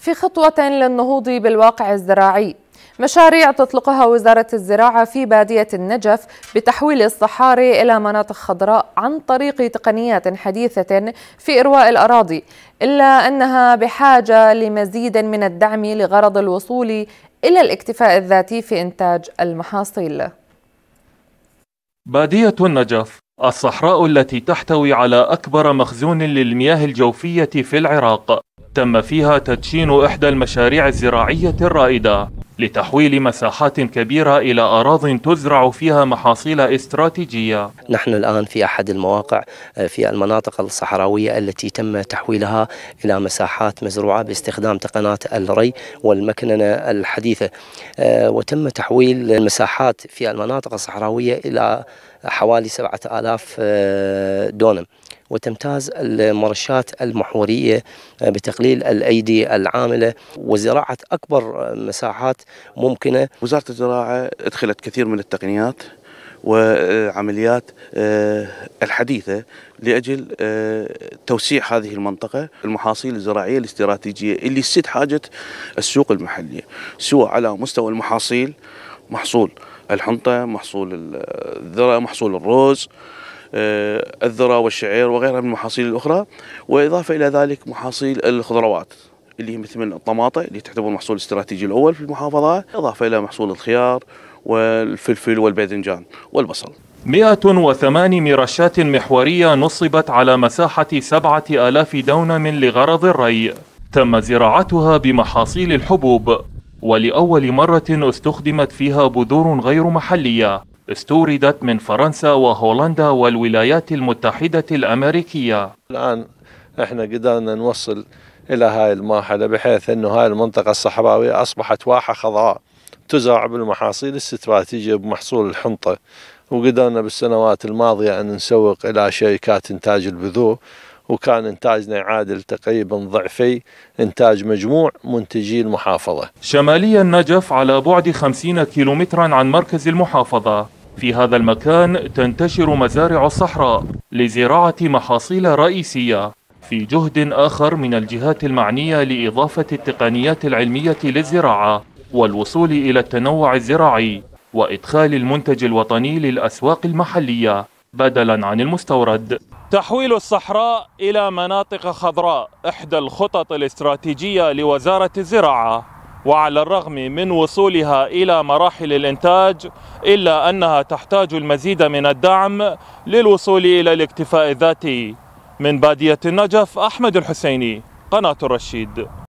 في خطوة للنهوض بالواقع الزراعي مشاريع تطلقها وزارة الزراعة في بادية النجف بتحويل الصحاري إلى مناطق خضراء عن طريق تقنيات حديثة في إرواء الأراضي إلا أنها بحاجة لمزيد من الدعم لغرض الوصول إلى الاكتفاء الذاتي في إنتاج المحاصيل بادية النجف الصحراء التي تحتوي على أكبر مخزون للمياه الجوفية في العراق تم فيها تدشين إحدى المشاريع الزراعية الرائدة لتحويل مساحات كبيرة إلى أراض تزرع فيها محاصيل استراتيجية نحن الآن في أحد المواقع آه، في المناطق الصحراوية التي تم تحويلها إلى مساحات مزروعة باستخدام تقنات الري والمكننة الحديثة آه، وتم تحويل المساحات في المناطق الصحراوية إلى حوالي 7000 آه، دونم وتمتاز المرشات المحورية آه، بتقليل الأيدي العاملة وزراعة أكبر آه، مساحات ممكنة وزارة الزراعة أدخلت كثير من التقنيات وعمليات آه، الحديثة لأجل توسيع هذه المنطقة المحاصيل الزراعية الاستراتيجية اللي تسد حاجة السوق المحلية سواء على مستوى المحاصيل محصول الحنطة محصول الذرة محصول الرز آه، الذرة والشعير وغيرها من المحاصيل الأخرى وإضافة إلى ذلك محاصيل الخضروات اللي هي مثل من الطماطة اللي تعتبر محصول استراتيجي الأول في المحافظة إضافة إلى محصول الخيار والفلفل والباذنجان والبصل 108 مرشات محورية نصبت على مساحة 7000 دونم لغرض الري تم زراعتها بمحاصيل الحبوب ولأول مرة استخدمت فيها بذور غير محلية استوردت من فرنسا وهولندا والولايات المتحدة الأمريكية الآن احنا قدرنا نوصل إلى هاي المرحلة بحيث أنه هاي المنطقة الصحراوية أصبحت واحة خضراء تزرع بالمحاصيل الاستراتيجية بمحصول الحنطة وقدرنا بالسنوات الماضية أن نسوق إلى شركات إنتاج البذور وكان إنتاجنا يعادل تقريبا ضعفي إنتاج مجموع منتجي المحافظة شمالي النجف على بعد 50 كيلومترا عن مركز المحافظة في هذا المكان تنتشر مزارع الصحراء لزراعة محاصيل رئيسية في جهد آخر من الجهات المعنية لإضافة التقنيات العلمية للزراعة والوصول إلى التنوع الزراعي وإدخال المنتج الوطني للأسواق المحلية بدلا عن المستورد تحويل الصحراء إلى مناطق خضراء إحدى الخطط الاستراتيجية لوزارة الزراعة وعلى الرغم من وصولها إلى مراحل الإنتاج إلا أنها تحتاج المزيد من الدعم للوصول إلى الاكتفاء الذاتي من بادية النجف أحمد الحسيني قناة الرشيد